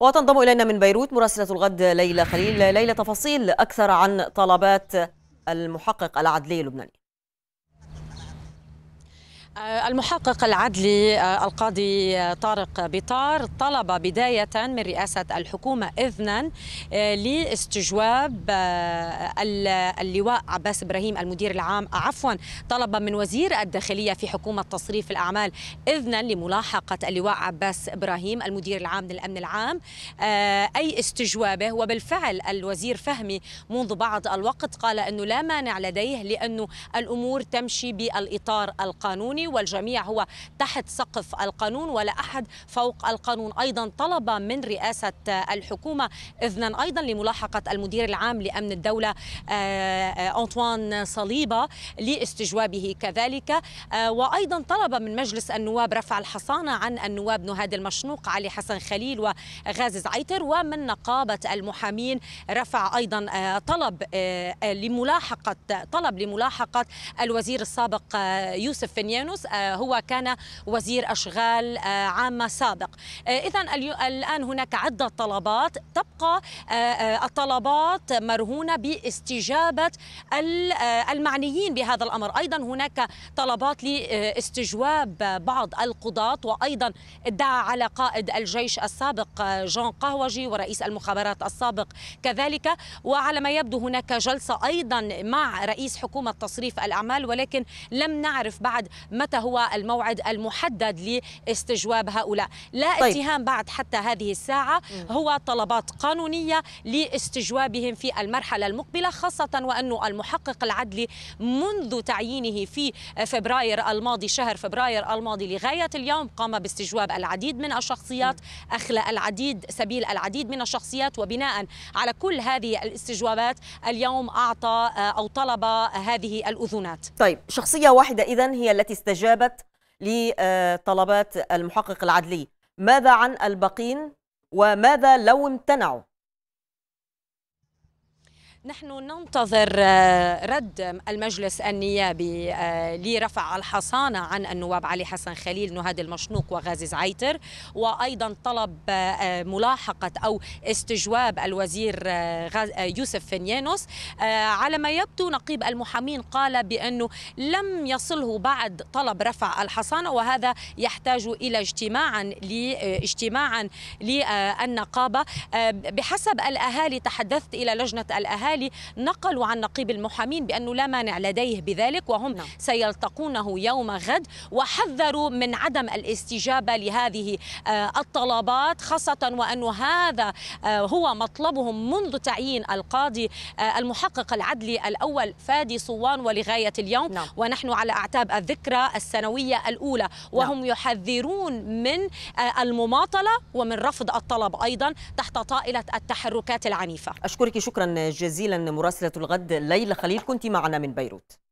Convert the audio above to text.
وتنضم إلينا من بيروت مراسلة الغد ليلى خليل ليلى تفاصيل أكثر عن طلبات المحقق العدلي اللبناني آه، المحقق العدلي آه، القاضي آه، طارق بطار طلب بداية من رئاسة الحكومة إذنا لاستجواب اللواء عباس إبراهيم المدير العام عفوا طلب من وزير الداخلية في حكومة تصريف الأعمال إذنا لملاحقة اللواء عباس إبراهيم المدير العام للأمن العام أي استجوابه وبالفعل الوزير فهمي منذ بعض الوقت قال أنه لا مانع لديه لأنه الأمور تمشي بالإطار القانوني والجميع هو تحت سقف القانون ولا أحد فوق القانون أيضا طلب من رئاسة الحكومة إذنا أيضا لملاحقة المدير العام لأمن الدولة آه، آه، أنطوان صليبة لاستجوابه كذلك آه، وأيضا طلب من مجلس النواب رفع الحصانة عن النواب نهاد المشنوق علي حسن خليل وغازي زعيتر ومن نقابة المحامين رفع أيضا طلب لملاحقة طلب لملاحقة الوزير السابق يوسف فنيانو يونس آه، هو كان وزير أشغال آه، عامة سابق آه، إذا الآن هناك عدة طلبات تبقى الطلبات مرهونة باستجابة المعنيين بهذا الأمر أيضا هناك طلبات لاستجواب بعض القضاة وأيضا ادعى على قائد الجيش السابق جون قهوجي ورئيس المخابرات السابق كذلك وعلى ما يبدو هناك جلسة أيضا مع رئيس حكومة تصريف الأعمال ولكن لم نعرف بعد متى هو الموعد المحدد لاستجواب هؤلاء لا طيب. اتهام بعد حتى هذه الساعة هو طلبات قانونية لاستجوابهم في المرحلة المقبلة خاصة وأن المحقق العدلي منذ تعيينه في فبراير الماضي شهر فبراير الماضي لغاية اليوم قام باستجواب العديد من الشخصيات أخلى العديد سبيل العديد من الشخصيات وبناء على كل هذه الاستجوابات اليوم أعطى أو طلب هذه الأذونات طيب شخصية واحدة إذن هي التي استجابت لطلبات المحقق العدلي ماذا عن الباقين وماذا لو امتنعوا نحن ننتظر آه، رد المجلس النيابي آه، لرفع الحصانة عن النواب علي حسن خليل نهاد المشنوق وغازي زعيتر وأيضا طلب آه، ملاحقة أو استجواب الوزير يوسف فنيانوس على ما يبدو نقيب المحامين قال بأنه لم يصله بعد طلب رفع الحصانة وهذا يحتاج إلى اجتماعا لاجتماعا للنقابة بحسب الأهالي تحدثت إلى لجنة الأهالي بالتالي نقلوا عن نقيب المحامين بأنه لا مانع لديه بذلك وهم نعم. سيلتقونه يوم غد وحذروا من عدم الاستجابة لهذه آه، الطلبات خاصة وأن هذا آه، هو مطلبهم منذ تعيين القاضي آه، المحقق العدلي الأول فادي صوان ولغاية اليوم نعم. ونحن على أعتاب الذكرى السنوية الأولى نعم. وهم نعم. يحذرون من المماطلة ومن رفض الطلب أيضا تحت طائلة التحركات العنيفة أشكرك شكرا جزيلا جزيلا مراسلة الغد ليلى خليل كنت معنا من بيروت